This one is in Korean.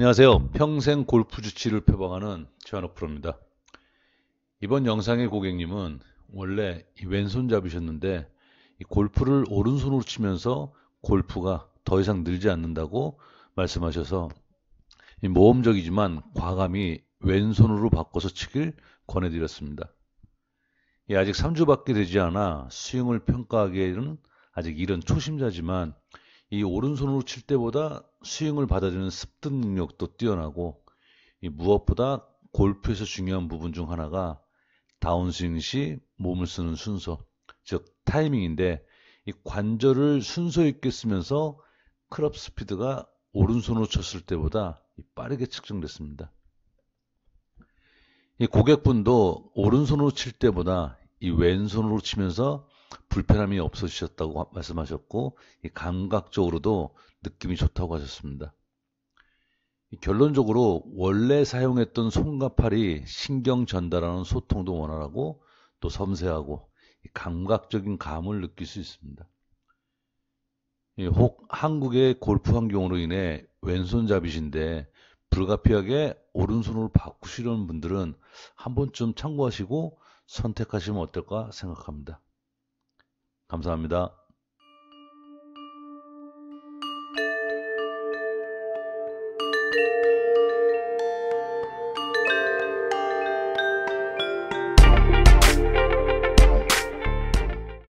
안녕하세요. 평생 골프 주치를 표방하는 최한호 프로입니다. 이번 영상의 고객님은 원래 왼손잡이셨는데 골프를 오른손으로 치면서 골프가 더 이상 늘지 않는다고 말씀하셔서 모험적이지만 과감히 왼손으로 바꿔서 치길 권해드렸습니다. 아직 3주밖에 되지 않아 스윙을 평가하기에는 아직 이런 초심자지만 이 오른손으로 칠 때보다 스윙을 받아주는 습득 능력도 뛰어나고 무엇보다 골프에서 중요한 부분 중 하나가 다운스윙 시 몸을 쓰는 순서, 즉 타이밍인데 이 관절을 순서 있게 쓰면서 클럽 스피드가 오른손으로 쳤을 때보다 빠르게 측정됐습니다. 이 고객분도 오른손으로 칠 때보다 이 왼손으로 치면서 불편함이 없어지셨다고 말씀하셨고 감각적으로도 느낌이 좋다고 하셨습니다. 결론적으로 원래 사용했던 손과 팔이 신경 전달하는 소통도 원활하고 또 섬세하고 감각적인 감을 느낄 수 있습니다. 혹 한국의 골프 환경으로 인해 왼손잡이신데 불가피하게 오른손으로 바꾸시려는 분들은 한 번쯤 참고하시고 선택하시면 어떨까 생각합니다. 감사합니다.